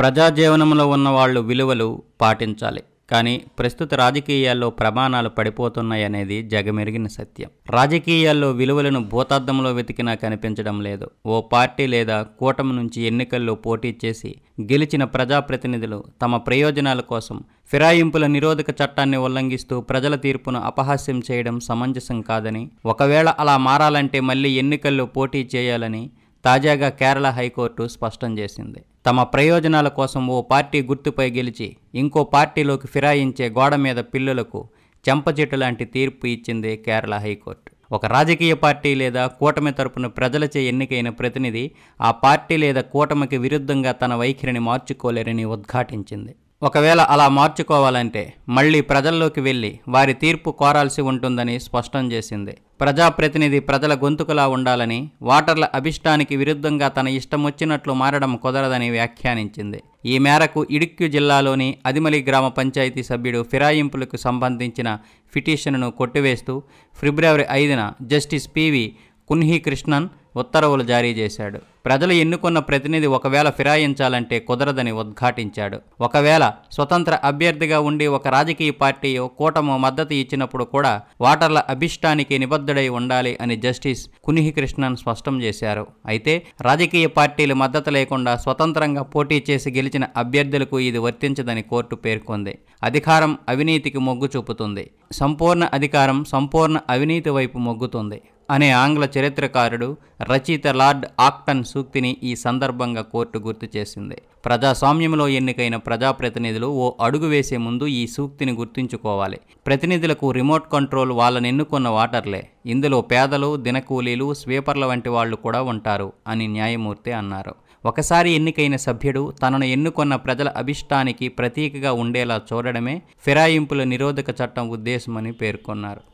ప్రజాజీవనంలో ఉన్నవాళ్ళు విలువలు పాటించాలి కానీ ప్రస్తుత రాజకీయాల్లో ప్రమాణాలు పడిపోతున్నాయనేది జగమెరిగిన సత్యం రాజకీయాల్లో విలువలను భూతార్థంలో వెతికినా కనిపించడం లేదు ఓ పార్టీ లేదా కూటమి నుంచి ఎన్నికల్లో పోటీ చేసి గెలిచిన ప్రజాప్రతినిధులు తమ ప్రయోజనాల కోసం ఫిరాయింపుల నిరోధక చట్టాన్ని ఉల్లంఘిస్తూ ప్రజల తీర్పును అపహాస్యం చేయడం సమంజసం కాదని ఒకవేళ అలా మారాలంటే మళ్ళీ ఎన్నికల్లో పోటీ చేయాలని తాజాగా కేరళ హైకోర్టు స్పష్టం చేసింది తమ ప్రయోజనాల కోసం ఓ పార్టీ గుర్తుపై గెలిచి ఇంకో పార్టీలోకి ఫిరాయించే గోడ మీద పిల్లలకు చెంపచెట్టు లాంటి తీర్పు ఇచ్చింది కేరళ హైకోర్టు ఒక రాజకీయ పార్టీ లేదా కూటమి తరపున ప్రజలచే ఎన్నికైన ప్రతినిధి ఆ పార్టీ లేదా కూటమికి విరుద్ధంగా తన వైఖరిని మార్చుకోలేరని ఉద్ఘాటించింది ఒకవేళ అలా మార్చుకోవాలంటే మళ్లీ ప్రజల్లోకి వెళ్ళి వారి తీర్పు కోరాల్సి ఉంటుందని స్పష్టం చేసింది ప్రజాప్రతినిధి ప్రజల గొంతుకులా ఉండాలని వాటర్ల అభిష్టానికి విరుద్ధంగా తన ఇష్టం వచ్చినట్లు మారడం కుదరదని వ్యాఖ్యానించింది ఈ మేరకు ఇడుక్యు జిల్లాలోని అదిమలి గ్రామ పంచాయతీ సభ్యుడు ఫిరాయింపులకు సంబంధించిన పిటిషన్ను కొట్టివేస్తూ ఫిబ్రవరి ఐదున జస్టిస్ పివి కున్హీ కృష్ణన్ ఉత్తర్వులు జారీ చేశాడు ప్రజలు ఎన్నుకున్న ప్రతినిధి ఒకవేళ ఫిరాయించాలంటే కుదరదని ఉద్ఘాటించాడు ఒకవేళ స్వతంత్ర అభ్యర్థిగా ఉండి ఒక రాజకీయ పార్టీ కూటము మద్దతు ఇచ్చినప్పుడు కూడా వాటర్ల అభిష్టానికి నిబద్ధుడై ఉండాలి అని జస్టిస్ కునిహి కృష్ణన్ స్పష్టం చేశారు అయితే రాజకీయ పార్టీలు మద్దతు లేకుండా స్వతంత్రంగా పోటీ చేసి గెలిచిన అభ్యర్థులకు ఇది వర్తించదని కోర్టు పేర్కొంది అధికారం అవినీతికి మొగ్గు చూపుతుంది సంపూర్ణ అధికారం సంపూర్ణ అవినీతి వైపు మొగ్గుతుంది అనే ఆంగ్ల చరిత్రకారుడు రచయిత లార్డ్ ఆక్టన్ సూక్తిని ఈ సందర్భంగా కోర్టు గుర్తు చేసింది ప్రజాస్వామ్యంలో ఎన్నికైన ప్రజాప్రతినిధులు ఓ అడుగు వేసే ముందు ఈ సూక్తిని గుర్తుంచుకోవాలి ప్రతినిధులకు రిమోట్ కంట్రోల్ వాళ్ళని ఎన్నుకున్న వాటర్లే ఇందులో పేదలు దినకూలీలు స్వీపర్ల వంటి వాళ్ళు కూడా ఉంటారు అని న్యాయమూర్తి అన్నారు ఒకసారి ఎన్నికైన సభ్యుడు తనను ఎన్నుకొన్న ప్రజల అభిష్టానికి ప్రతీకగా ఉండేలా చూడడమే ఫిరాయింపుల నిరోధక చట్టం ఉద్దేశమని పేర్కొన్నారు